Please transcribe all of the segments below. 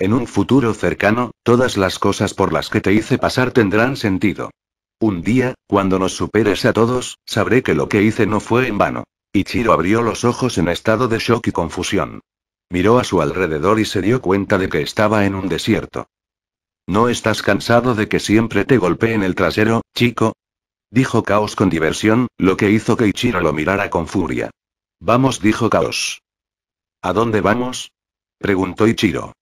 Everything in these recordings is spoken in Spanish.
En un futuro cercano, todas las cosas por las que te hice pasar tendrán sentido. Un día, cuando nos superes a todos, sabré que lo que hice no fue en vano. Ichiro abrió los ojos en estado de shock y confusión. Miró a su alrededor y se dio cuenta de que estaba en un desierto. ¿No estás cansado de que siempre te en el trasero, chico? Dijo Caos con diversión, lo que hizo que Ichiro lo mirara con furia. Vamos, dijo Caos. ¿A dónde vamos? Preguntó Ichiro.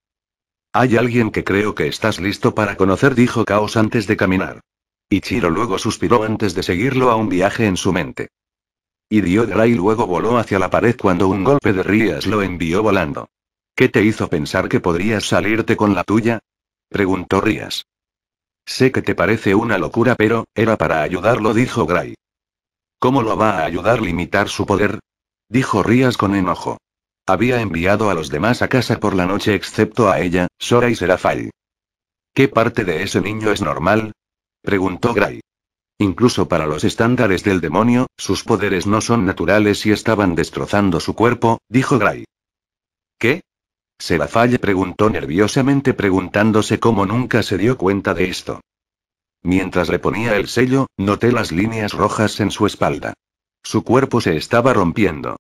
Hay alguien que creo que estás listo para conocer, dijo Caos antes de caminar. Ichiro luego suspiró antes de seguirlo a un viaje en su mente. Y Diodra luego voló hacia la pared cuando un golpe de Rías lo envió volando. ¿Qué te hizo pensar que podrías salirte con la tuya? preguntó Rías. Sé que te parece una locura, pero era para ayudarlo, dijo Gray. ¿Cómo lo va a ayudar limitar su poder? dijo Rías con enojo. Había enviado a los demás a casa por la noche excepto a ella, Sora y Serafai. ¿Qué parte de ese niño es normal? preguntó Gray. Incluso para los estándares del demonio, sus poderes no son naturales y estaban destrozando su cuerpo, dijo Gray. ¿Qué? Serafal preguntó nerviosamente preguntándose cómo nunca se dio cuenta de esto. Mientras le ponía el sello, noté las líneas rojas en su espalda. Su cuerpo se estaba rompiendo.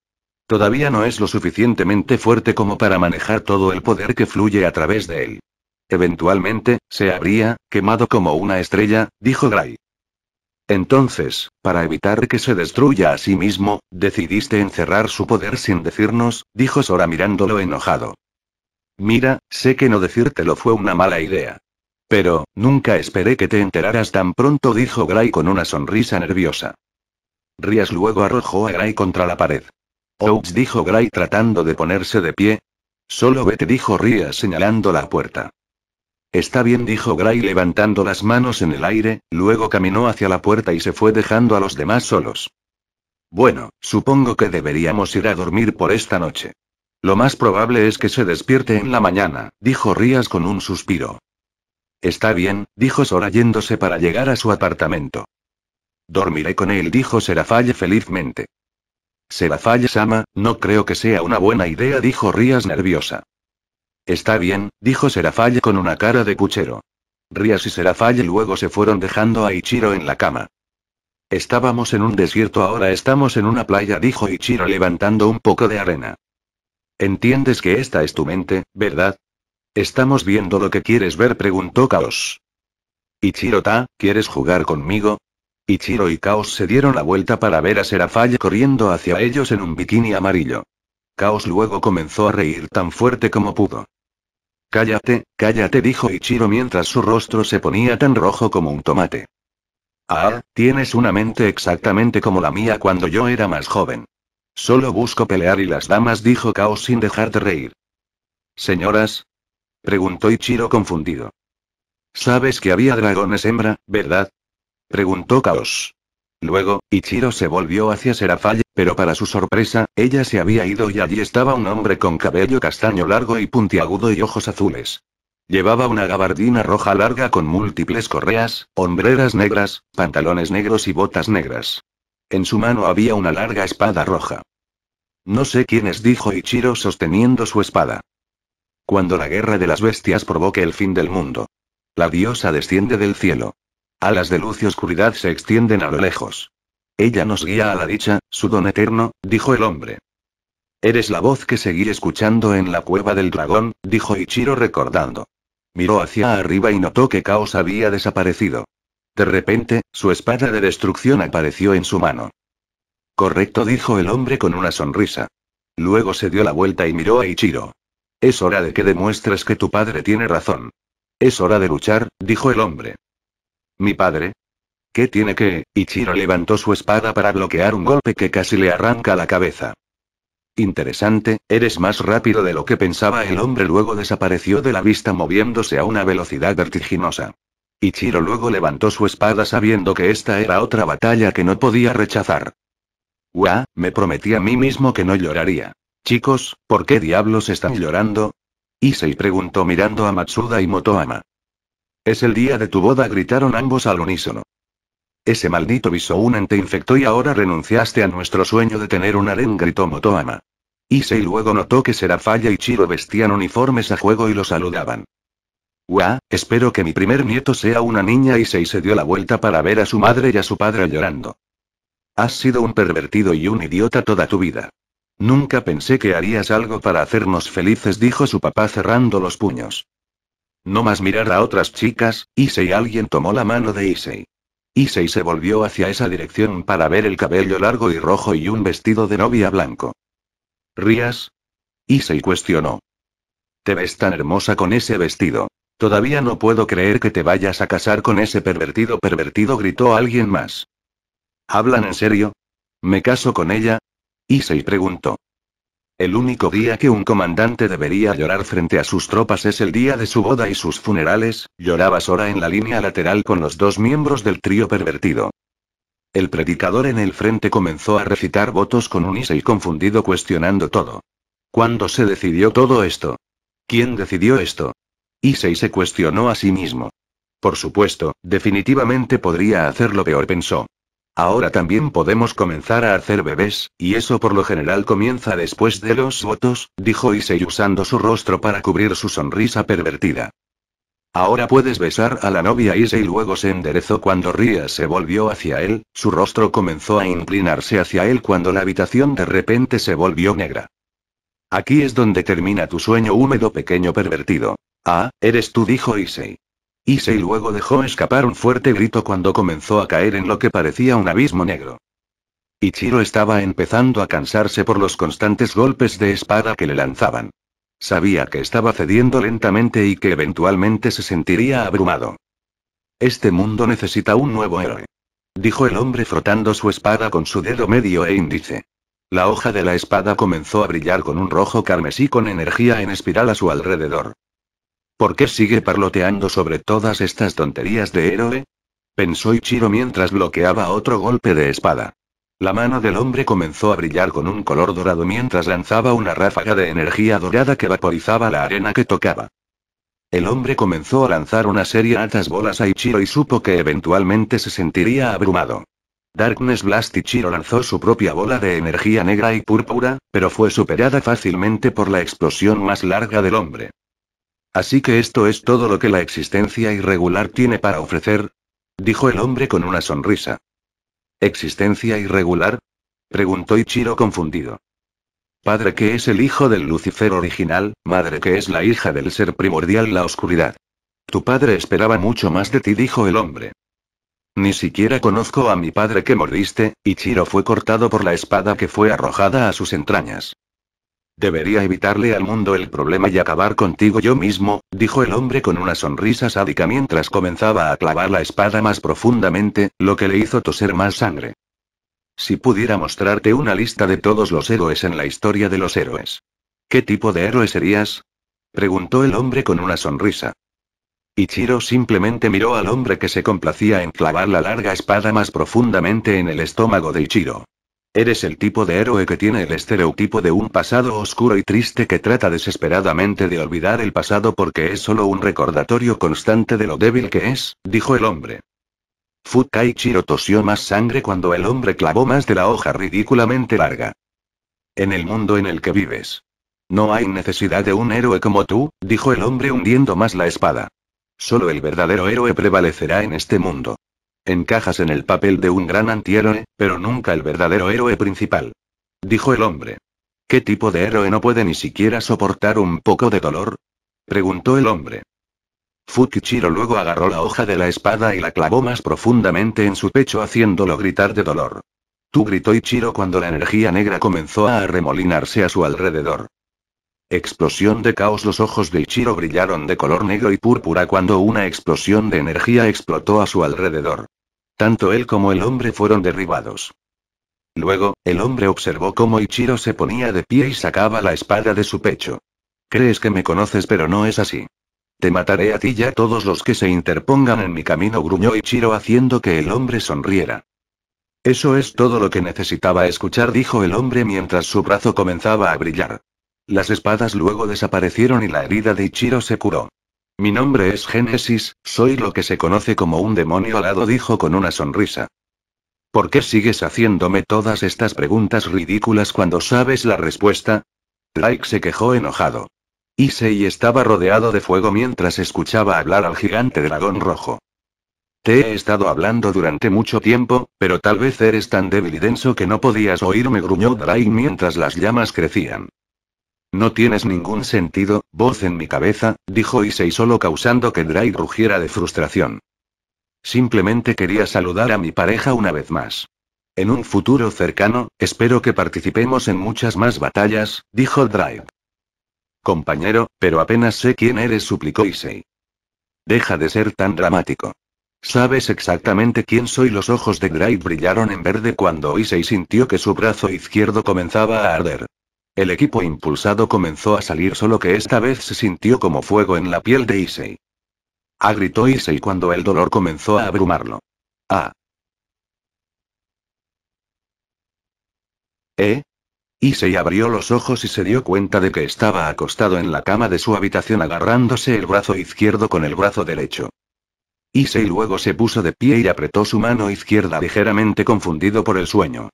Todavía no es lo suficientemente fuerte como para manejar todo el poder que fluye a través de él. Eventualmente, se habría quemado como una estrella, dijo Gray. Entonces, para evitar que se destruya a sí mismo, decidiste encerrar su poder sin decirnos, dijo Sora mirándolo enojado. Mira, sé que no decírtelo fue una mala idea. Pero, nunca esperé que te enteraras tan pronto, dijo Gray con una sonrisa nerviosa. Rías luego arrojó a Gray contra la pared. Ouch dijo Gray tratando de ponerse de pie. Solo vete dijo Rías señalando la puerta. Está bien dijo Gray levantando las manos en el aire, luego caminó hacia la puerta y se fue dejando a los demás solos. Bueno, supongo que deberíamos ir a dormir por esta noche. Lo más probable es que se despierte en la mañana, dijo Rías con un suspiro. Está bien, dijo Sora yéndose para llegar a su apartamento. Dormiré con él, dijo Serafalle felizmente serafalle Sama, no creo que sea una buena idea, dijo Rías nerviosa. Está bien, dijo Serafalle con una cara de cuchero. Rías y Serafalle luego se fueron dejando a Ichiro en la cama. Estábamos en un desierto, ahora estamos en una playa, dijo Ichiro levantando un poco de arena. Entiendes que esta es tu mente, ¿verdad? Estamos viendo lo que quieres ver, preguntó Kaos. Ichiro-ta, ¿quieres jugar conmigo? Ichiro y Caos se dieron la vuelta para ver a Serafalla corriendo hacia ellos en un bikini amarillo. Caos luego comenzó a reír tan fuerte como pudo. Cállate, cállate, dijo Ichiro mientras su rostro se ponía tan rojo como un tomate. Ah, tienes una mente exactamente como la mía cuando yo era más joven. Solo busco pelear y las damas, dijo Caos sin dejar de reír. Señoras? preguntó Ichiro confundido. Sabes que había dragones hembra, ¿verdad? Preguntó Caos. Luego, Ichiro se volvió hacia Serafalle, pero para su sorpresa, ella se había ido y allí estaba un hombre con cabello castaño largo y puntiagudo y ojos azules. Llevaba una gabardina roja larga con múltiples correas, hombreras negras, pantalones negros y botas negras. En su mano había una larga espada roja. No sé quién es, dijo Ichiro sosteniendo su espada. Cuando la guerra de las bestias provoque el fin del mundo. La diosa desciende del cielo. Alas de luz y oscuridad se extienden a lo lejos. Ella nos guía a la dicha, su don eterno, dijo el hombre. Eres la voz que seguí escuchando en la cueva del dragón, dijo Ichiro recordando. Miró hacia arriba y notó que Caos había desaparecido. De repente, su espada de destrucción apareció en su mano. Correcto, dijo el hombre con una sonrisa. Luego se dio la vuelta y miró a Ichiro. Es hora de que demuestres que tu padre tiene razón. Es hora de luchar, dijo el hombre. Mi padre. ¿Qué tiene que? Ichiro levantó su espada para bloquear un golpe que casi le arranca la cabeza. Interesante, eres más rápido de lo que pensaba el hombre luego desapareció de la vista moviéndose a una velocidad vertiginosa. Ichiro luego levantó su espada sabiendo que esta era otra batalla que no podía rechazar. ¡Guau! me prometí a mí mismo que no lloraría. Chicos, ¿por qué diablos están llorando? Issei preguntó mirando a Matsuda y Motoama. Es el día de tu boda, gritaron ambos al unísono. Ese maldito bisounen te infectó y ahora renunciaste a nuestro sueño de tener un harén, gritó Motoama. Isei luego notó que Serafalla y Chiro vestían uniformes a juego y lo saludaban. Guau, espero que mi primer nieto sea una niña. Issei se dio la vuelta para ver a su madre y a su padre llorando. Has sido un pervertido y un idiota toda tu vida. Nunca pensé que harías algo para hacernos felices, dijo su papá cerrando los puños. No más mirar a otras chicas, Issei alguien tomó la mano de Issei. Issei se volvió hacia esa dirección para ver el cabello largo y rojo y un vestido de novia blanco. ¿Rías? Issei cuestionó. Te ves tan hermosa con ese vestido. Todavía no puedo creer que te vayas a casar con ese pervertido pervertido, gritó alguien más. ¿Hablan en serio? ¿Me caso con ella? Issei preguntó. El único día que un comandante debería llorar frente a sus tropas es el día de su boda y sus funerales, lloraba Sora en la línea lateral con los dos miembros del trío pervertido. El predicador en el frente comenzó a recitar votos con un y confundido cuestionando todo. ¿Cuándo se decidió todo esto? ¿Quién decidió esto? Issei se cuestionó a sí mismo. Por supuesto, definitivamente podría hacerlo peor, pensó. Ahora también podemos comenzar a hacer bebés, y eso por lo general comienza después de los votos, dijo Issei usando su rostro para cubrir su sonrisa pervertida. Ahora puedes besar a la novia Issei luego se enderezó cuando Ria se volvió hacia él, su rostro comenzó a inclinarse hacia él cuando la habitación de repente se volvió negra. Aquí es donde termina tu sueño húmedo pequeño pervertido. Ah, eres tú dijo Issei y luego dejó escapar un fuerte grito cuando comenzó a caer en lo que parecía un abismo negro. Ichiro estaba empezando a cansarse por los constantes golpes de espada que le lanzaban. Sabía que estaba cediendo lentamente y que eventualmente se sentiría abrumado. Este mundo necesita un nuevo héroe. Dijo el hombre frotando su espada con su dedo medio e índice. La hoja de la espada comenzó a brillar con un rojo carmesí con energía en espiral a su alrededor. ¿Por qué sigue parloteando sobre todas estas tonterías de héroe? Pensó Ichiro mientras bloqueaba otro golpe de espada. La mano del hombre comenzó a brillar con un color dorado mientras lanzaba una ráfaga de energía dorada que vaporizaba la arena que tocaba. El hombre comenzó a lanzar una serie de altas bolas a Ichiro y supo que eventualmente se sentiría abrumado. Darkness Blast Ichiro lanzó su propia bola de energía negra y púrpura, pero fue superada fácilmente por la explosión más larga del hombre. Así que esto es todo lo que la existencia irregular tiene para ofrecer, dijo el hombre con una sonrisa. ¿Existencia irregular? preguntó Ichiro confundido. Padre que es el hijo del Lucifer original, madre que es la hija del ser primordial la oscuridad. Tu padre esperaba mucho más de ti, dijo el hombre. Ni siquiera conozco a mi padre que mordiste, Ichiro fue cortado por la espada que fue arrojada a sus entrañas. Debería evitarle al mundo el problema y acabar contigo yo mismo, dijo el hombre con una sonrisa sádica mientras comenzaba a clavar la espada más profundamente, lo que le hizo toser más sangre. Si pudiera mostrarte una lista de todos los héroes en la historia de los héroes. ¿Qué tipo de héroe serías? preguntó el hombre con una sonrisa. Ichiro simplemente miró al hombre que se complacía en clavar la larga espada más profundamente en el estómago de Ichiro. Eres el tipo de héroe que tiene el estereotipo de un pasado oscuro y triste que trata desesperadamente de olvidar el pasado porque es solo un recordatorio constante de lo débil que es, dijo el hombre. Chiro tosió más sangre cuando el hombre clavó más de la hoja ridículamente larga. En el mundo en el que vives. No hay necesidad de un héroe como tú, dijo el hombre hundiendo más la espada. Solo el verdadero héroe prevalecerá en este mundo. Encajas en el papel de un gran antihéroe, pero nunca el verdadero héroe principal. Dijo el hombre. ¿Qué tipo de héroe no puede ni siquiera soportar un poco de dolor? Preguntó el hombre. Fukichiro luego agarró la hoja de la espada y la clavó más profundamente en su pecho haciéndolo gritar de dolor. Tú gritó Ichiro cuando la energía negra comenzó a arremolinarse a su alrededor. Explosión de caos Los ojos de Ichiro brillaron de color negro y púrpura cuando una explosión de energía explotó a su alrededor. Tanto él como el hombre fueron derribados. Luego, el hombre observó cómo Ichiro se ponía de pie y sacaba la espada de su pecho. Crees que me conoces pero no es así. Te mataré a ti y a todos los que se interpongan en mi camino, gruñó Ichiro haciendo que el hombre sonriera. Eso es todo lo que necesitaba escuchar, dijo el hombre mientras su brazo comenzaba a brillar. Las espadas luego desaparecieron y la herida de Ichiro se curó. Mi nombre es Génesis, soy lo que se conoce como un demonio alado, dijo con una sonrisa. ¿Por qué sigues haciéndome todas estas preguntas ridículas cuando sabes la respuesta? Drake se quejó enojado. Issei estaba rodeado de fuego mientras escuchaba hablar al gigante dragón rojo. Te he estado hablando durante mucho tiempo, pero tal vez eres tan débil y denso que no podías oírme, gruñó Drake mientras las llamas crecían. No tienes ningún sentido, voz en mi cabeza, dijo Issei solo causando que Dry rugiera de frustración. Simplemente quería saludar a mi pareja una vez más. En un futuro cercano, espero que participemos en muchas más batallas, dijo Dry. Compañero, pero apenas sé quién eres, suplicó Issei. Deja de ser tan dramático. Sabes exactamente quién soy. Los ojos de Dry brillaron en verde cuando Issei sintió que su brazo izquierdo comenzaba a arder. El equipo impulsado comenzó a salir solo que esta vez se sintió como fuego en la piel de Issei. Ah, gritó Issei cuando el dolor comenzó a abrumarlo. Ah. ¿Eh? Issei abrió los ojos y se dio cuenta de que estaba acostado en la cama de su habitación agarrándose el brazo izquierdo con el brazo derecho. Issei luego se puso de pie y apretó su mano izquierda ligeramente confundido por el sueño.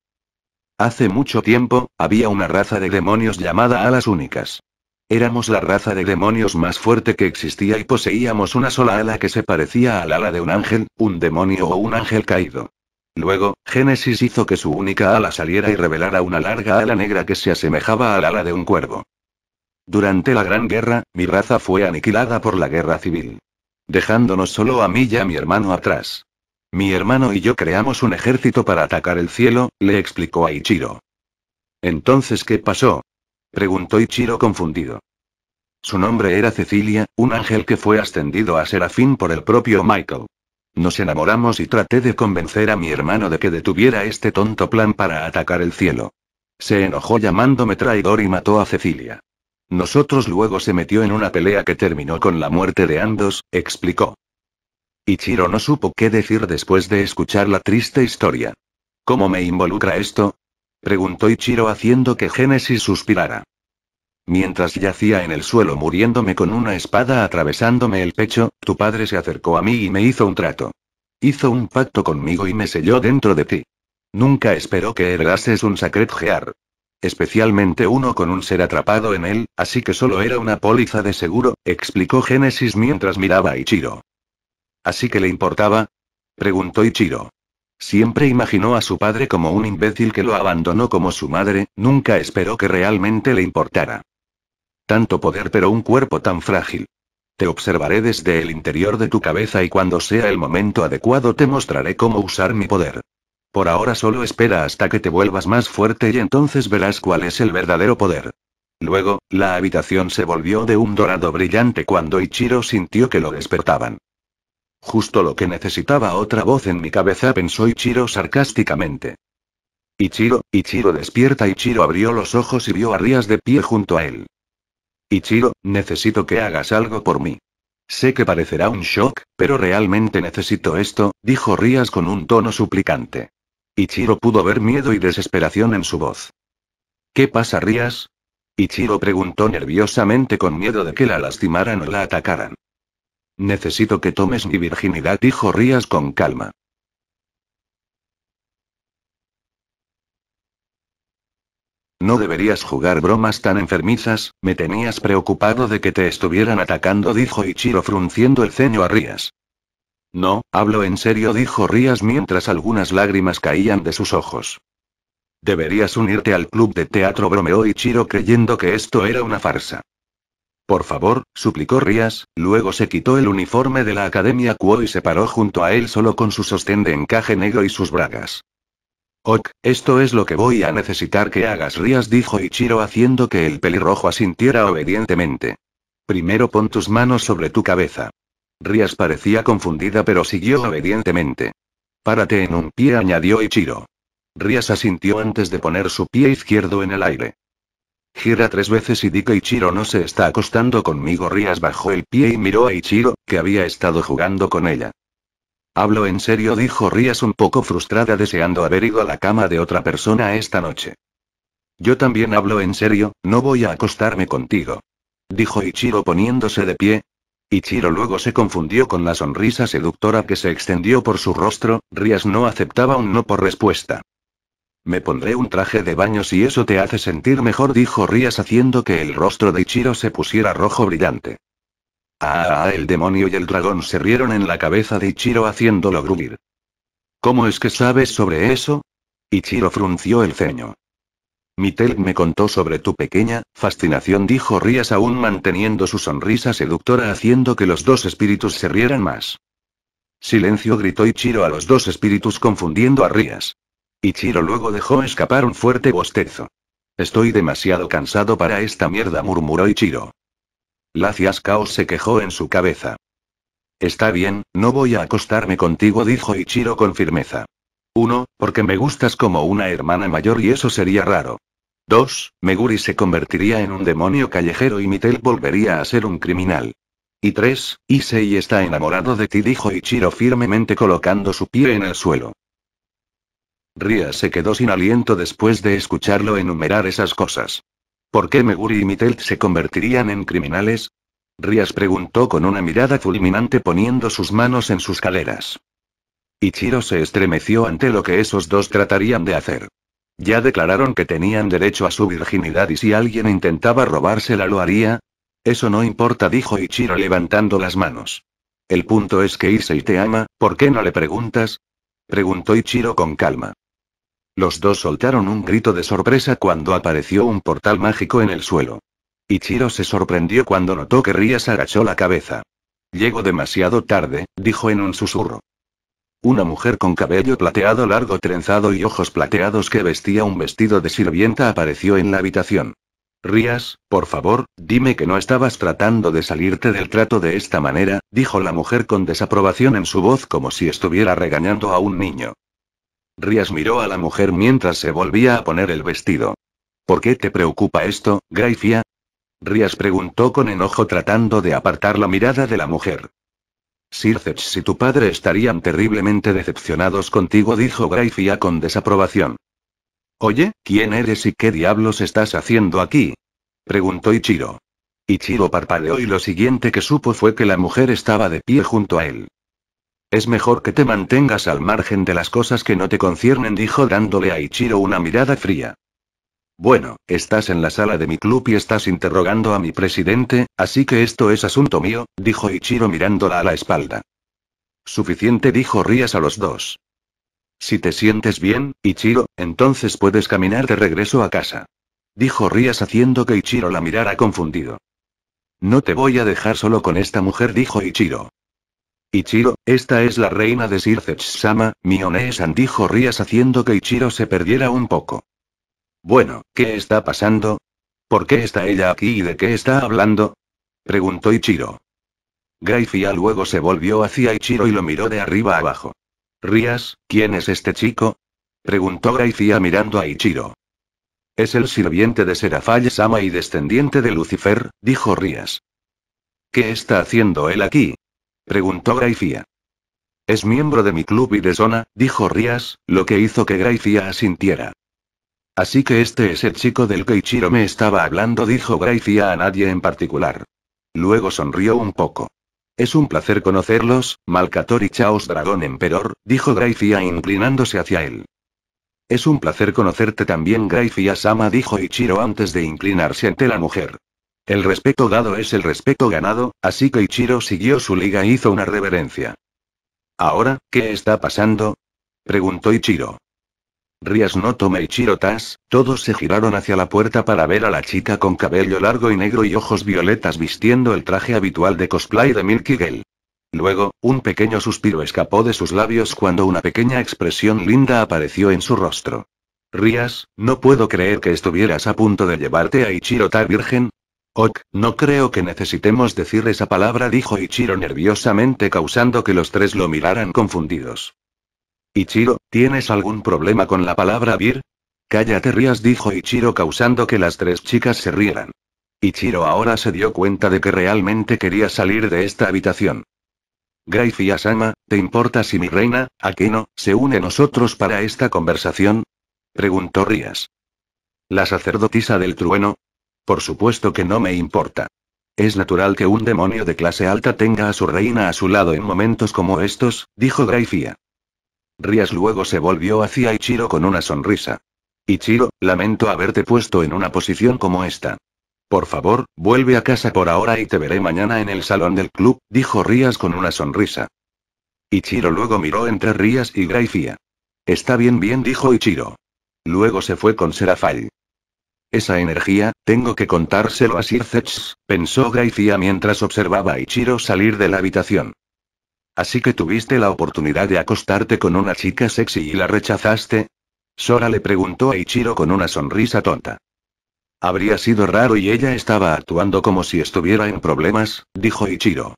Hace mucho tiempo, había una raza de demonios llamada alas únicas. Éramos la raza de demonios más fuerte que existía y poseíamos una sola ala que se parecía al ala de un ángel, un demonio o un ángel caído. Luego, Génesis hizo que su única ala saliera y revelara una larga ala negra que se asemejaba al ala de un cuervo. Durante la Gran Guerra, mi raza fue aniquilada por la guerra civil. Dejándonos solo a mí y a mi hermano atrás. Mi hermano y yo creamos un ejército para atacar el cielo, le explicó a Ichiro. Entonces, ¿qué pasó? preguntó Ichiro confundido. Su nombre era Cecilia, un ángel que fue ascendido a serafín por el propio Michael. Nos enamoramos y traté de convencer a mi hermano de que detuviera este tonto plan para atacar el cielo. Se enojó llamándome traidor y mató a Cecilia. Nosotros luego se metió en una pelea que terminó con la muerte de Andos, explicó. Ichiro no supo qué decir después de escuchar la triste historia. ¿Cómo me involucra esto? preguntó Ichiro haciendo que Génesis suspirara. Mientras yacía en el suelo muriéndome con una espada atravesándome el pecho, tu padre se acercó a mí y me hizo un trato. Hizo un pacto conmigo y me selló dentro de ti. Nunca esperó que ergases un Sacred Gear. Especialmente uno con un ser atrapado en él, así que solo era una póliza de seguro, explicó Génesis mientras miraba a Ichiro. ¿Así que le importaba? Preguntó Ichiro. Siempre imaginó a su padre como un imbécil que lo abandonó como su madre, nunca esperó que realmente le importara. Tanto poder pero un cuerpo tan frágil. Te observaré desde el interior de tu cabeza y cuando sea el momento adecuado te mostraré cómo usar mi poder. Por ahora solo espera hasta que te vuelvas más fuerte y entonces verás cuál es el verdadero poder. Luego, la habitación se volvió de un dorado brillante cuando Ichiro sintió que lo despertaban. Justo lo que necesitaba otra voz en mi cabeza, pensó Ichiro sarcásticamente. Ichiro, Ichiro despierta. Ichiro abrió los ojos y vio a Rías de pie junto a él. Ichiro, necesito que hagas algo por mí. Sé que parecerá un shock, pero realmente necesito esto, dijo Rías con un tono suplicante. Ichiro pudo ver miedo y desesperación en su voz. ¿Qué pasa, Rías? Ichiro preguntó nerviosamente con miedo de que la lastimaran o la atacaran. Necesito que tomes mi virginidad, dijo Rías con calma. No deberías jugar bromas tan enfermizas, me tenías preocupado de que te estuvieran atacando, dijo Ichiro frunciendo el ceño a Rías. No, hablo en serio, dijo Rías mientras algunas lágrimas caían de sus ojos. Deberías unirte al club de teatro, bromeó Ichiro creyendo que esto era una farsa. Por favor, suplicó Rías, luego se quitó el uniforme de la Academia Quo y se paró junto a él solo con su sostén de encaje negro y sus bragas. Ok, esto es lo que voy a necesitar que hagas, Rías dijo Ichiro haciendo que el pelirrojo asintiera obedientemente. Primero pon tus manos sobre tu cabeza. Rías parecía confundida pero siguió obedientemente. Párate en un pie, añadió Ichiro. Rías asintió antes de poner su pie izquierdo en el aire. Gira tres veces y di que Ichiro no se está acostando conmigo. Rías bajó el pie y miró a Ichiro, que había estado jugando con ella. Hablo en serio, dijo Rías un poco frustrada deseando haber ido a la cama de otra persona esta noche. Yo también hablo en serio, no voy a acostarme contigo. Dijo Ichiro poniéndose de pie. Ichiro luego se confundió con la sonrisa seductora que se extendió por su rostro, Rías no aceptaba un no por respuesta. Me pondré un traje de baño si eso te hace sentir mejor, dijo Rías haciendo que el rostro de Ichiro se pusiera rojo brillante. Ah, ah, el demonio y el dragón se rieron en la cabeza de Ichiro haciéndolo gruñir. ¿Cómo es que sabes sobre eso? Ichiro frunció el ceño. Mitel me contó sobre tu pequeña fascinación, dijo Rías aún manteniendo su sonrisa seductora haciendo que los dos espíritus se rieran más. Silencio gritó Ichiro a los dos espíritus confundiendo a Rías. Ichiro luego dejó escapar un fuerte bostezo. Estoy demasiado cansado para esta mierda, murmuró Ichiro. Lacias Caos se quejó en su cabeza. Está bien, no voy a acostarme contigo, dijo Ichiro con firmeza. Uno, porque me gustas como una hermana mayor y eso sería raro. Dos, Meguri se convertiría en un demonio callejero y Mitel volvería a ser un criminal. Y tres, Issei está enamorado de ti, dijo Ichiro firmemente colocando su pie en el suelo. Ria se quedó sin aliento después de escucharlo enumerar esas cosas. ¿Por qué Meguri y Mitelt se convertirían en criminales? Rías preguntó con una mirada fulminante poniendo sus manos en sus caderas. Ichiro se estremeció ante lo que esos dos tratarían de hacer. Ya declararon que tenían derecho a su virginidad y si alguien intentaba robársela lo haría. Eso no importa, dijo Ichiro levantando las manos. El punto es que Issei te ama, ¿por qué no le preguntas? Preguntó Ichiro con calma. Los dos soltaron un grito de sorpresa cuando apareció un portal mágico en el suelo. Ichiro se sorprendió cuando notó que Rías agachó la cabeza. Llego demasiado tarde, dijo en un susurro. Una mujer con cabello plateado largo trenzado y ojos plateados que vestía un vestido de sirvienta apareció en la habitación. Rías, por favor, dime que no estabas tratando de salirte del trato de esta manera, dijo la mujer con desaprobación en su voz como si estuviera regañando a un niño. Rías miró a la mujer mientras se volvía a poner el vestido. ¿Por qué te preocupa esto, Gracia? Rías preguntó con enojo tratando de apartar la mirada de la mujer. Sirces y tu padre estarían terriblemente decepcionados contigo, dijo Gracia con desaprobación. Oye, ¿quién eres y qué diablos estás haciendo aquí? preguntó Ichiro. Ichiro parpadeó y lo siguiente que supo fue que la mujer estaba de pie junto a él. Es mejor que te mantengas al margen de las cosas que no te conciernen, dijo dándole a Ichiro una mirada fría. Bueno, estás en la sala de mi club y estás interrogando a mi presidente, así que esto es asunto mío, dijo Ichiro mirándola a la espalda. Suficiente dijo Rías a los dos. Si te sientes bien, Ichiro, entonces puedes caminar de regreso a casa. Dijo Rías haciendo que Ichiro la mirara confundido. No te voy a dejar solo con esta mujer, dijo Ichiro. Ichiro, esta es la reina de Sircech-sama, Mionesan dijo Rías haciendo que Ichiro se perdiera un poco. Bueno, ¿qué está pasando? ¿Por qué está ella aquí y de qué está hablando? Preguntó Ichiro. Gaifia luego se volvió hacia Ichiro y lo miró de arriba abajo. Rías, ¿quién es este chico? Preguntó Gaifia mirando a Ichiro. Es el sirviente de serafalle Sama y descendiente de Lucifer, dijo Rías. ¿Qué está haciendo él aquí? preguntó Gracia. Es miembro de mi club y de zona, dijo Rías, lo que hizo que Gracia asintiera. Así que este es el chico del que Ichiro me estaba hablando, dijo Gracia a nadie en particular. Luego sonrió un poco. Es un placer conocerlos, Malcator y Chaos Dragón Emperor, dijo Gracia inclinándose hacia él. Es un placer conocerte también, Gracia Sama, dijo Ichiro antes de inclinarse ante la mujer. El respeto dado es el respeto ganado, así que Ichiro siguió su liga e hizo una reverencia. Ahora, ¿qué está pasando? preguntó Ichiro. Rías no tome Ichiro Tas, todos se giraron hacia la puerta para ver a la chica con cabello largo y negro y ojos violetas vistiendo el traje habitual de cosplay de Milky Girl. Luego, un pequeño suspiro escapó de sus labios cuando una pequeña expresión linda apareció en su rostro. Rías, no puedo creer que estuvieras a punto de llevarte a Ichiro Ta virgen, Ok, no creo que necesitemos decir esa palabra, dijo Ichiro nerviosamente, causando que los tres lo miraran confundidos. Ichiro, ¿tienes algún problema con la palabra vir? Cállate, rías, dijo Ichiro, causando que las tres chicas se rieran. Ichiro ahora se dio cuenta de que realmente quería salir de esta habitación. y Asama, ¿te importa si mi reina, Akeno, se une a nosotros para esta conversación? preguntó Rías. La sacerdotisa del trueno, por supuesto que no me importa. Es natural que un demonio de clase alta tenga a su reina a su lado en momentos como estos, dijo Graifia. Rías luego se volvió hacia Ichiro con una sonrisa. Ichiro, lamento haberte puesto en una posición como esta. Por favor, vuelve a casa por ahora y te veré mañana en el salón del club, dijo Rías con una sonrisa. Ichiro luego miró entre Rías y Graifia. Está bien bien dijo Ichiro. Luego se fue con Serafal. Esa energía, tengo que contárselo a Sir pensó Gaicia mientras observaba a Ichiro salir de la habitación. Así que tuviste la oportunidad de acostarte con una chica sexy y la rechazaste. Sora le preguntó a Ichiro con una sonrisa tonta. Habría sido raro y ella estaba actuando como si estuviera en problemas, dijo Ichiro.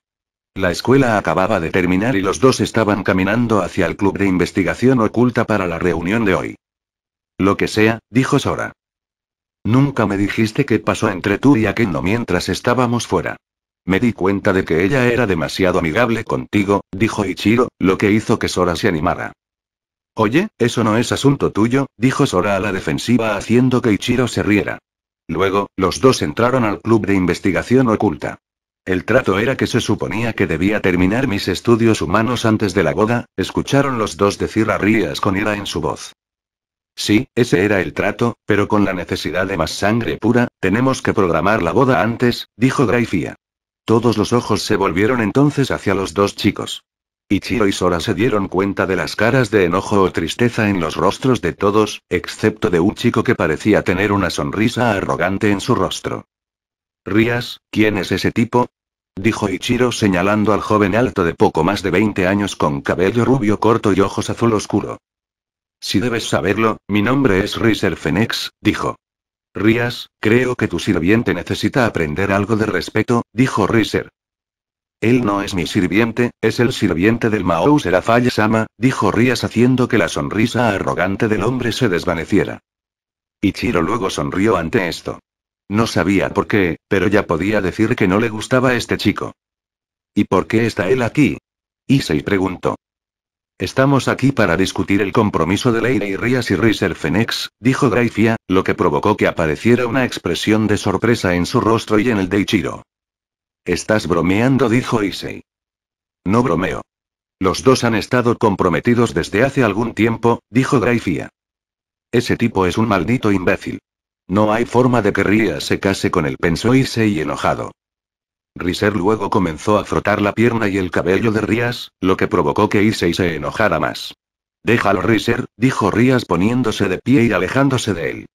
La escuela acababa de terminar y los dos estaban caminando hacia el club de investigación oculta para la reunión de hoy. Lo que sea, dijo Sora. Nunca me dijiste qué pasó entre tú y no mientras estábamos fuera. Me di cuenta de que ella era demasiado amigable contigo, dijo Ichiro, lo que hizo que Sora se animara. Oye, eso no es asunto tuyo, dijo Sora a la defensiva haciendo que Ichiro se riera. Luego, los dos entraron al club de investigación oculta. El trato era que se suponía que debía terminar mis estudios humanos antes de la boda, escucharon los dos decir a Rías con ira en su voz. Sí, ese era el trato, pero con la necesidad de más sangre pura, tenemos que programar la boda antes, dijo Graifía. Todos los ojos se volvieron entonces hacia los dos chicos. Ichiro y Sora se dieron cuenta de las caras de enojo o tristeza en los rostros de todos, excepto de un chico que parecía tener una sonrisa arrogante en su rostro. Rías, ¿quién es ese tipo? dijo Ichiro señalando al joven alto de poco más de 20 años con cabello rubio corto y ojos azul oscuro. Si debes saberlo, mi nombre es Riser Fenex, dijo. Rías, creo que tu sirviente necesita aprender algo de respeto, dijo Riser. Él no es mi sirviente, es el sirviente del Mao Serafaya Sama, dijo Rías haciendo que la sonrisa arrogante del hombre se desvaneciera. Ichiro luego sonrió ante esto. No sabía por qué, pero ya podía decir que no le gustaba este chico. ¿Y por qué está él aquí? Issei preguntó. Estamos aquí para discutir el compromiso de Lady y Rías y Riser Fenex», dijo Gracia, lo que provocó que apareciera una expresión de sorpresa en su rostro y en el de Ichiro. Estás bromeando, dijo Issei. No bromeo. Los dos han estado comprometidos desde hace algún tiempo, dijo Gracia. Ese tipo es un maldito imbécil. No hay forma de que Rias se case con él, pensó Issei enojado. Riser luego comenzó a frotar la pierna y el cabello de Rías, lo que provocó que Issei se enojara más. Déjalo Riser, dijo Rías poniéndose de pie y alejándose de él.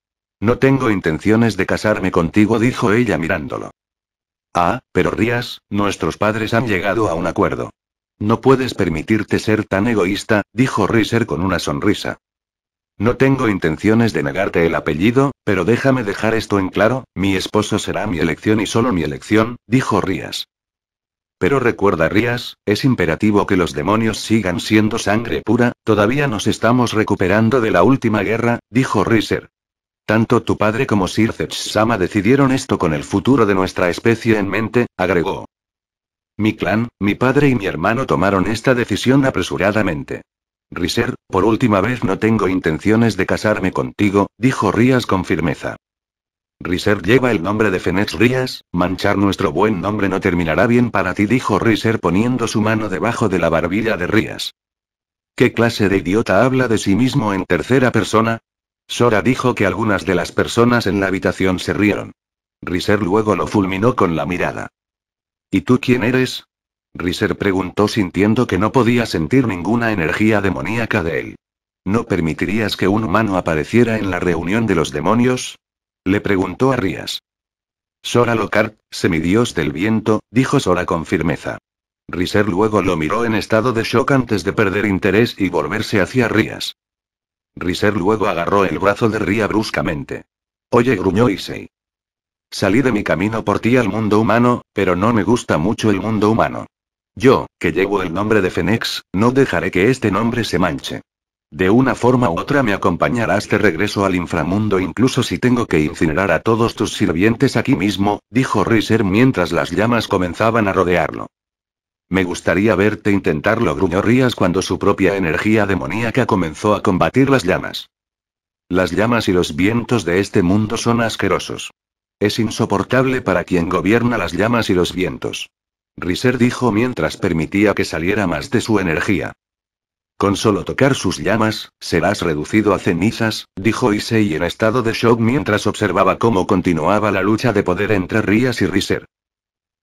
No tengo intenciones de casarme contigo, dijo ella mirándolo. Ah, pero Rías, nuestros padres han llegado a un acuerdo. No puedes permitirte ser tan egoísta, dijo Riser con una sonrisa. No tengo intenciones de negarte el apellido, pero déjame dejar esto en claro, mi esposo será mi elección y solo mi elección, dijo Rías. Pero recuerda Rías, es imperativo que los demonios sigan siendo sangre pura, todavía nos estamos recuperando de la última guerra, dijo Riser. Tanto tu padre como Sir Sama decidieron esto con el futuro de nuestra especie en mente, agregó. Mi clan, mi padre y mi hermano tomaron esta decisión apresuradamente. Riser, por última vez no tengo intenciones de casarme contigo, dijo Rías con firmeza. Riser lleva el nombre de Fenex Rías, manchar nuestro buen nombre no terminará bien para ti, dijo Riser poniendo su mano debajo de la barbilla de Rías. ¿Qué clase de idiota habla de sí mismo en tercera persona? Sora dijo que algunas de las personas en la habitación se rieron. Riser luego lo fulminó con la mirada. ¿Y tú quién eres? Riser preguntó sintiendo que no podía sentir ninguna energía demoníaca de él. ¿No permitirías que un humano apareciera en la reunión de los demonios? Le preguntó a Rías. Sora Lokar, semidios del viento, dijo Sora con firmeza. Riser luego lo miró en estado de shock antes de perder interés y volverse hacia Rías. Riser luego agarró el brazo de Ría bruscamente. Oye, gruñó Issei. Salí de mi camino por ti al mundo humano, pero no me gusta mucho el mundo humano. Yo, que llevo el nombre de Fenex, no dejaré que este nombre se manche. De una forma u otra me acompañarás de este regreso al inframundo incluso si tengo que incinerar a todos tus sirvientes aquí mismo, dijo Riser mientras las llamas comenzaban a rodearlo. Me gustaría verte intentarlo, gruñó cuando su propia energía demoníaca comenzó a combatir las llamas. Las llamas y los vientos de este mundo son asquerosos. Es insoportable para quien gobierna las llamas y los vientos. Riser dijo mientras permitía que saliera más de su energía. Con solo tocar sus llamas, serás reducido a cenizas, dijo Issei en estado de shock mientras observaba cómo continuaba la lucha de poder entre Rías y Riser.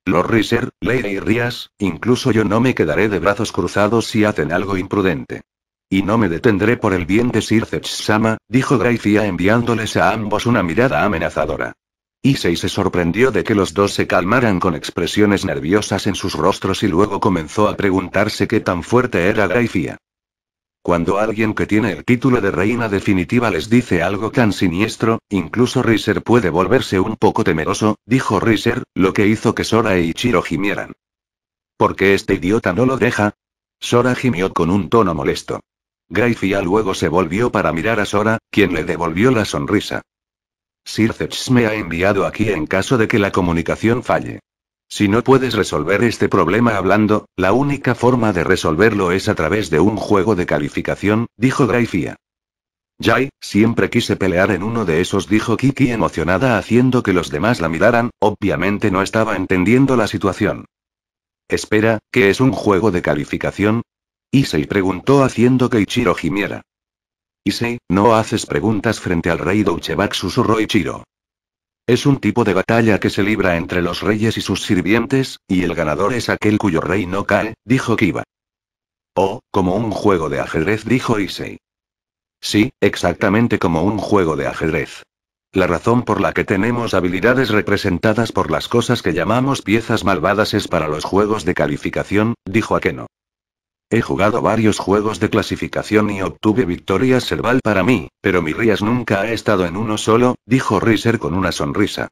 Los Riser, Lady y Rías, incluso yo no me quedaré de brazos cruzados si hacen algo imprudente. Y no me detendré por el bien de Sir sama dijo Gracia enviándoles a ambos una mirada amenazadora. Issei se sorprendió de que los dos se calmaran con expresiones nerviosas en sus rostros y luego comenzó a preguntarse qué tan fuerte era Graifia. Cuando alguien que tiene el título de reina definitiva les dice algo tan siniestro, incluso Riser puede volverse un poco temeroso, dijo Riser, lo que hizo que Sora e Ichiro gimieran. ¿Por qué este idiota no lo deja? Sora gimió con un tono molesto. Graifia luego se volvió para mirar a Sora, quien le devolvió la sonrisa. Sirceps me ha enviado aquí en caso de que la comunicación falle. Si no puedes resolver este problema hablando, la única forma de resolverlo es a través de un juego de calificación, dijo grayfia Jai, siempre quise pelear en uno de esos, dijo Kiki emocionada haciendo que los demás la miraran, obviamente no estaba entendiendo la situación. Espera, ¿qué es un juego de calificación? Issei preguntó haciendo que Ichiro gimiera. Isei, no haces preguntas frente al rey Douchebak susurró Ichiro. Es un tipo de batalla que se libra entre los reyes y sus sirvientes, y el ganador es aquel cuyo rey no cae, dijo Kiba. Oh, como un juego de ajedrez, dijo Issei. Sí, exactamente como un juego de ajedrez. La razón por la que tenemos habilidades representadas por las cosas que llamamos piezas malvadas es para los juegos de calificación, dijo Akeno. He jugado varios juegos de clasificación y obtuve victorias Serval para mí, pero mi Rías nunca ha estado en uno solo, dijo Riser con una sonrisa.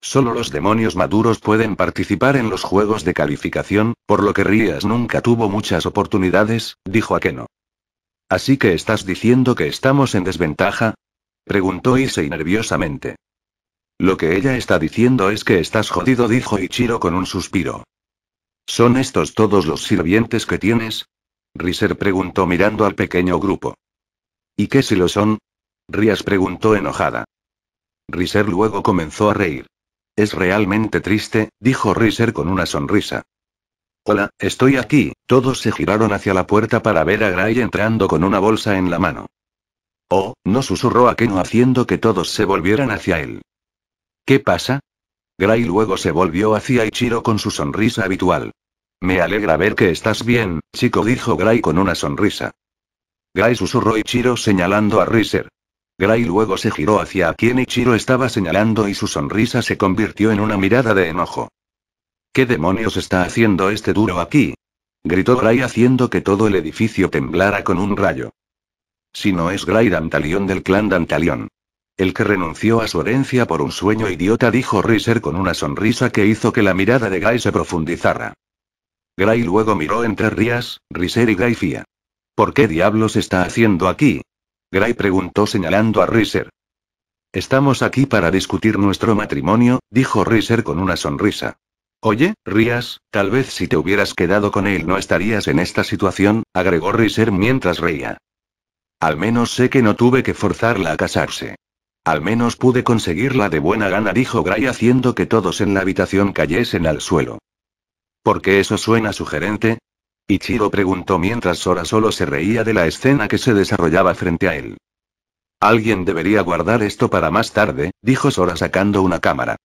Solo los demonios maduros pueden participar en los juegos de calificación, por lo que Rías nunca tuvo muchas oportunidades, dijo Akeno. Así que estás diciendo que estamos en desventaja? preguntó Issei nerviosamente. Lo que ella está diciendo es que estás jodido, dijo Ichiro con un suspiro. ¿Son estos todos los sirvientes que tienes? Riser preguntó mirando al pequeño grupo. ¿Y qué si lo son? Rías preguntó enojada. Riser luego comenzó a reír. Es realmente triste, dijo Riser con una sonrisa. Hola, estoy aquí. Todos se giraron hacia la puerta para ver a Gray entrando con una bolsa en la mano. Oh, no susurró Akeno haciendo que todos se volvieran hacia él. ¿Qué pasa? Gray luego se volvió hacia Ichiro con su sonrisa habitual. Me alegra ver que estás bien, chico, dijo Gray con una sonrisa. Gray susurró Ichiro señalando a Riser. Gray luego se giró hacia a quien Ichiro estaba señalando y su sonrisa se convirtió en una mirada de enojo. ¿Qué demonios está haciendo este duro aquí? gritó Gray haciendo que todo el edificio temblara con un rayo. Si no es Gray Dantalión del clan Dantalión. El que renunció a su herencia por un sueño idiota, dijo Riser con una sonrisa que hizo que la mirada de Guy se profundizara. Gray luego miró entre Rías, Riser y Guy ¿Por qué diablos está haciendo aquí? Gray preguntó señalando a Riser. Estamos aquí para discutir nuestro matrimonio, dijo Riser con una sonrisa. Oye, Rías, tal vez si te hubieras quedado con él no estarías en esta situación, agregó Riser mientras reía. Al menos sé que no tuve que forzarla a casarse. Al menos pude conseguirla de buena gana, dijo Gray haciendo que todos en la habitación cayesen al suelo. ¿Por qué eso suena sugerente? Ichiro preguntó mientras Sora solo se reía de la escena que se desarrollaba frente a él. Alguien debería guardar esto para más tarde, dijo Sora sacando una cámara.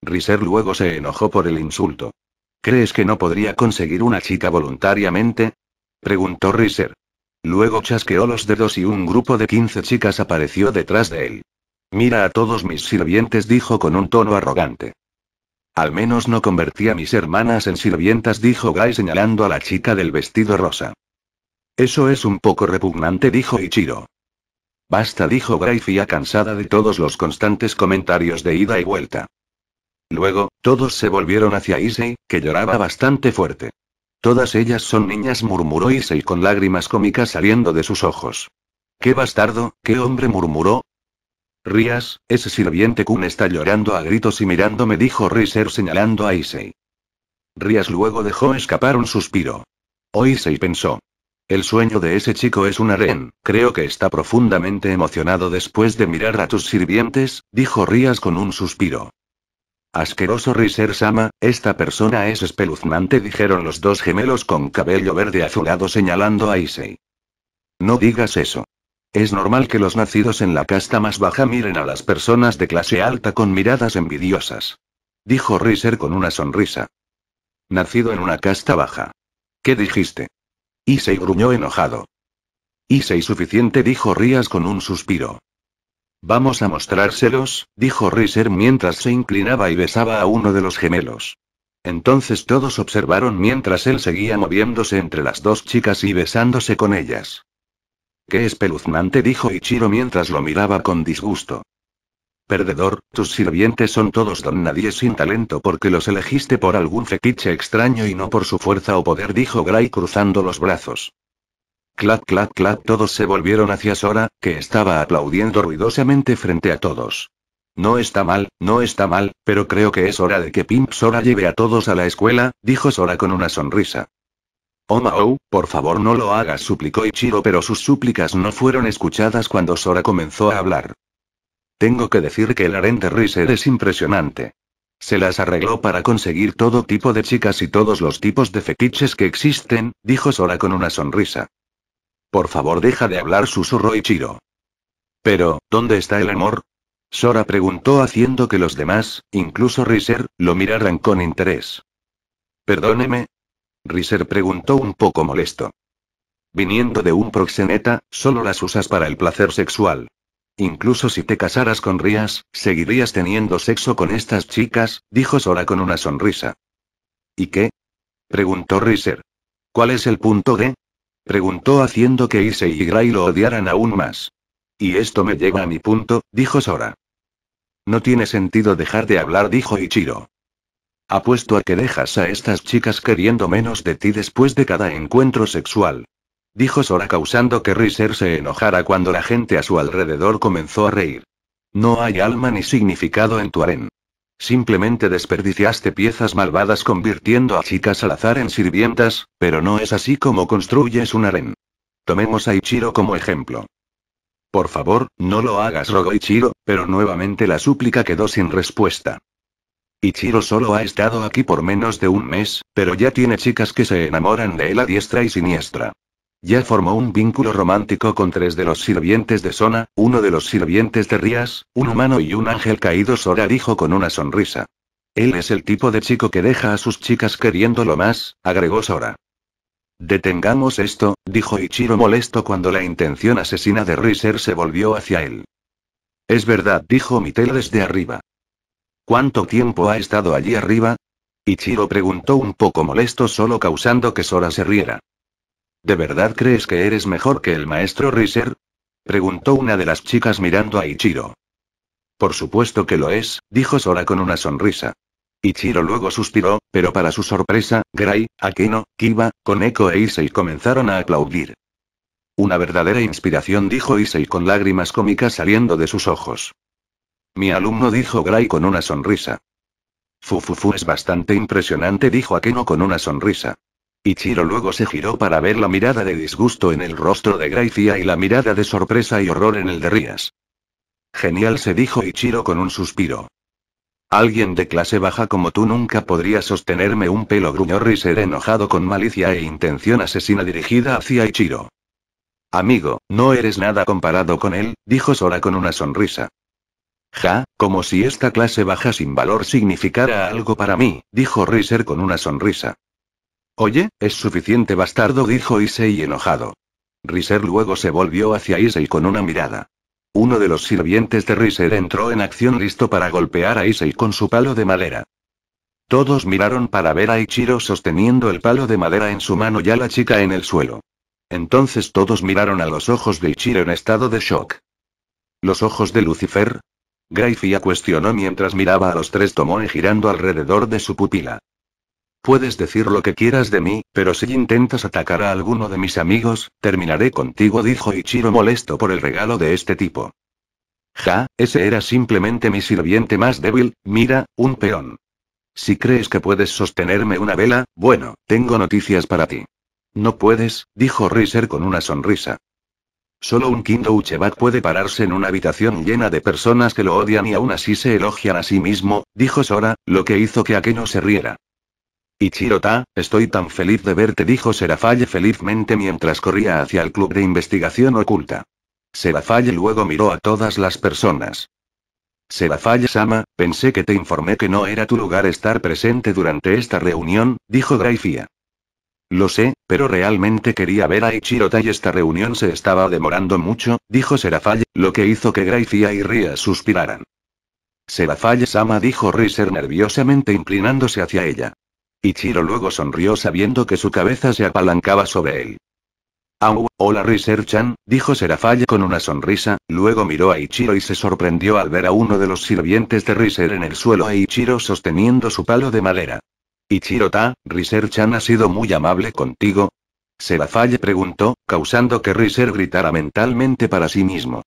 Riser luego se enojó por el insulto. ¿Crees que no podría conseguir una chica voluntariamente? preguntó Riser. Luego chasqueó los dedos y un grupo de 15 chicas apareció detrás de él. Mira a todos mis sirvientes, dijo con un tono arrogante. Al menos no convertí a mis hermanas en sirvientas, dijo Guy señalando a la chica del vestido rosa. Eso es un poco repugnante, dijo Ichiro. Basta, dijo fía cansada de todos los constantes comentarios de ida y vuelta. Luego, todos se volvieron hacia Issei, que lloraba bastante fuerte. Todas ellas son niñas, murmuró Issei con lágrimas cómicas saliendo de sus ojos. ¡Qué bastardo, qué hombre! murmuró, Rías, ese sirviente Kun está llorando a gritos y mirándome, dijo Riser, señalando a Issei. Rías luego dejó escapar un suspiro. O Issei pensó. El sueño de ese chico es un harén, creo que está profundamente emocionado después de mirar a tus sirvientes, dijo Rías con un suspiro. Asqueroso Riser Sama, esta persona es espeluznante, dijeron los dos gemelos con cabello verde azulado señalando a Issei. No digas eso. Es normal que los nacidos en la casta más baja miren a las personas de clase alta con miradas envidiosas. Dijo Riser con una sonrisa. Nacido en una casta baja. ¿Qué dijiste? se gruñó enojado. se suficiente, dijo Rías con un suspiro. Vamos a mostrárselos, dijo Riser mientras se inclinaba y besaba a uno de los gemelos. Entonces todos observaron mientras él seguía moviéndose entre las dos chicas y besándose con ellas. Qué espeluznante dijo Ichiro mientras lo miraba con disgusto. Perdedor, tus sirvientes son todos don nadie sin talento porque los elegiste por algún fetiche extraño y no por su fuerza o poder, dijo Gray cruzando los brazos. Clap, clap, clap, todos se volvieron hacia Sora, que estaba aplaudiendo ruidosamente frente a todos. No está mal, no está mal, pero creo que es hora de que Pimp Sora lleve a todos a la escuela, dijo Sora con una sonrisa. «Oh Mao, por favor no lo hagas, suplicó Ichiro, pero sus súplicas no fueron escuchadas cuando Sora comenzó a hablar. Tengo que decir que el harén de Riser es impresionante. Se las arregló para conseguir todo tipo de chicas y todos los tipos de fetiches que existen, dijo Sora con una sonrisa. Por favor, deja de hablar, susurró Ichiro. Pero, ¿dónde está el amor? Sora preguntó haciendo que los demás, incluso Riser, lo miraran con interés. Perdóneme, Riser preguntó un poco molesto. Viniendo de un proxeneta, solo las usas para el placer sexual. Incluso si te casaras con Rías, seguirías teniendo sexo con estas chicas, dijo Sora con una sonrisa. ¿Y qué? preguntó Riser. ¿Cuál es el punto de? preguntó haciendo que Ise y Gray lo odiaran aún más. Y esto me lleva a mi punto, dijo Sora. No tiene sentido dejar de hablar, dijo Ichiro. Apuesto a que dejas a estas chicas queriendo menos de ti después de cada encuentro sexual. Dijo Sora causando que Riser se enojara cuando la gente a su alrededor comenzó a reír. No hay alma ni significado en tu harén. Simplemente desperdiciaste piezas malvadas convirtiendo a chicas al azar en sirvientas, pero no es así como construyes un harén. Tomemos a Ichiro como ejemplo. Por favor, no lo hagas, rogó Ichiro, pero nuevamente la súplica quedó sin respuesta. Ichiro solo ha estado aquí por menos de un mes, pero ya tiene chicas que se enamoran de él a diestra y siniestra. Ya formó un vínculo romántico con tres de los sirvientes de Sona, uno de los sirvientes de Rías, un humano y un ángel caído. Sora dijo con una sonrisa. Él es el tipo de chico que deja a sus chicas queriéndolo más, agregó Sora. Detengamos esto, dijo Ichiro molesto cuando la intención asesina de Riser se volvió hacia él. Es verdad, dijo Mitel desde arriba. ¿Cuánto tiempo ha estado allí arriba? Ichiro preguntó un poco molesto solo causando que Sora se riera. ¿De verdad crees que eres mejor que el maestro Riser? preguntó una de las chicas mirando a Ichiro. Por supuesto que lo es, dijo Sora con una sonrisa. Ichiro luego suspiró, pero para su sorpresa, Gray, Akeno, Kiba, Koneko e Issei comenzaron a aplaudir. Una verdadera inspiración dijo Issei con lágrimas cómicas saliendo de sus ojos. Mi alumno dijo Gray con una sonrisa. Fufufu es bastante impresionante, dijo Akeno con una sonrisa. Ichiro luego se giró para ver la mirada de disgusto en el rostro de Gracia y la mirada de sorpresa y horror en el de Rías. Genial se dijo Ichiro con un suspiro. Alguien de clase baja como tú nunca podría sostenerme un pelo gruñó Riser enojado con malicia e intención asesina dirigida hacia Ichiro. Amigo, no eres nada comparado con él, dijo Sora con una sonrisa. Ja, como si esta clase baja sin valor significara algo para mí, dijo Riser con una sonrisa. Oye, es suficiente bastardo, dijo Issei enojado. Riser luego se volvió hacia Issei con una mirada. Uno de los sirvientes de Riser entró en acción listo para golpear a Issei con su palo de madera. Todos miraron para ver a Ichiro sosteniendo el palo de madera en su mano y a la chica en el suelo. Entonces todos miraron a los ojos de Ichiro en estado de shock. Los ojos de Lucifer, Gracia cuestionó mientras miraba a los tres y girando alrededor de su pupila. Puedes decir lo que quieras de mí, pero si intentas atacar a alguno de mis amigos, terminaré contigo, dijo Ichiro molesto por el regalo de este tipo. Ja, ese era simplemente mi sirviente más débil, mira, un peón. Si crees que puedes sostenerme una vela, bueno, tengo noticias para ti. No puedes, dijo Riser con una sonrisa. Solo un quinto Uchebat puede pararse en una habitación llena de personas que lo odian y aún así se elogian a sí mismo, dijo Sora, lo que hizo que Akeno se riera. Ichirota, estoy tan feliz de verte, dijo Serafalle felizmente mientras corría hacia el club de investigación oculta. Serafalle luego miró a todas las personas. Serafalle Sama, pensé que te informé que no era tu lugar estar presente durante esta reunión, dijo Graifia. Lo sé, pero realmente quería ver a Ichirota y esta reunión se estaba demorando mucho, dijo Serafalle, lo que hizo que Gracia y Ria suspiraran. serafalle Sama dijo Riser nerviosamente inclinándose hacia ella. Ichiro luego sonrió sabiendo que su cabeza se apalancaba sobre él. Au, hola Riser-chan, dijo Serafalle con una sonrisa, luego miró a Ichiro y se sorprendió al ver a uno de los sirvientes de Riser en el suelo a e Ichiro sosteniendo su palo de madera. Ichiro-ta, Riser-chan ha sido muy amable contigo. serafalle preguntó, causando que Riser gritara mentalmente para sí mismo.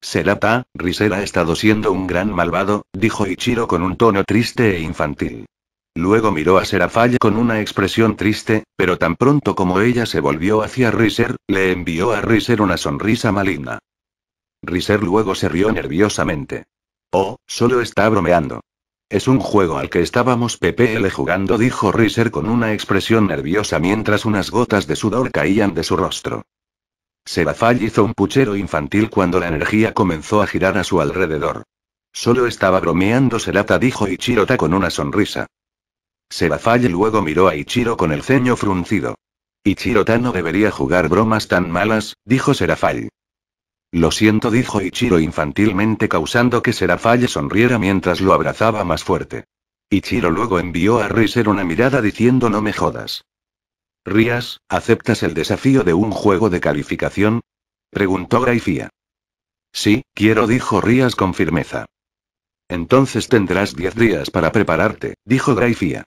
Serata, Riser ha estado siendo un gran malvado, dijo Ichiro con un tono triste e infantil. Luego miró a Serafalle con una expresión triste, pero tan pronto como ella se volvió hacia Riser, le envió a Riser una sonrisa maligna. Riser luego se rió nerviosamente. Oh, solo está bromeando. Es un juego al que estábamos PPL jugando, dijo Riser con una expresión nerviosa mientras unas gotas de sudor caían de su rostro. Serafai hizo un puchero infantil cuando la energía comenzó a girar a su alrededor. Solo estaba bromeando Serata, dijo Ichirota con una sonrisa. Serafall luego miró a Ichiro con el ceño fruncido. Ichirota no debería jugar bromas tan malas, dijo Serafall. Lo siento, dijo Ichiro infantilmente causando que Serafalle sonriera mientras lo abrazaba más fuerte. Ichiro luego envió a Riser una mirada diciendo no me jodas. Rías, ¿aceptas el desafío de un juego de calificación? preguntó Graifía. Sí, quiero, dijo Rías con firmeza. Entonces tendrás diez días para prepararte, dijo Graifía.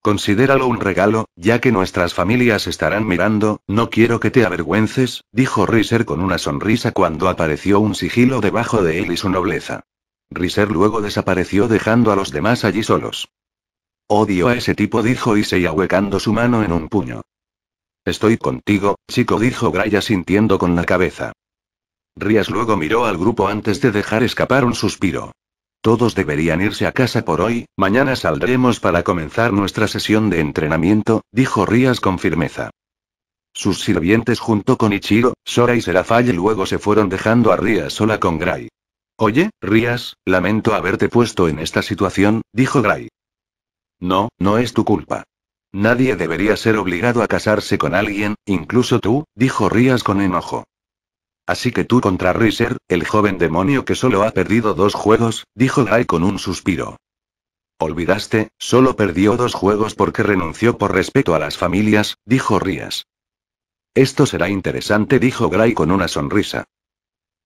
Considéralo un regalo, ya que nuestras familias estarán mirando, no quiero que te avergüences, dijo Riser con una sonrisa cuando apareció un sigilo debajo de él y su nobleza. Riser luego desapareció dejando a los demás allí solos. Odio a ese tipo, dijo Issei ahuecando su mano en un puño. Estoy contigo, chico, dijo Graya sintiendo con la cabeza. Rías luego miró al grupo antes de dejar escapar un suspiro. Todos deberían irse a casa por hoy, mañana saldremos para comenzar nuestra sesión de entrenamiento, dijo Rías con firmeza. Sus sirvientes junto con Ichiro, Sora y Serafalle luego se fueron dejando a Rías sola con Gray. Oye, Rías, lamento haberte puesto en esta situación, dijo Gray. No, no es tu culpa. Nadie debería ser obligado a casarse con alguien, incluso tú, dijo Rías con enojo. Así que tú contra Riser, el joven demonio que solo ha perdido dos juegos, dijo Gray con un suspiro. Olvidaste, solo perdió dos juegos porque renunció por respeto a las familias, dijo Rías. Esto será interesante, dijo Gray con una sonrisa.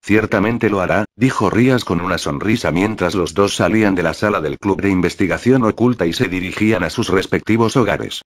Ciertamente lo hará, dijo Rías con una sonrisa mientras los dos salían de la sala del club de investigación oculta y se dirigían a sus respectivos hogares.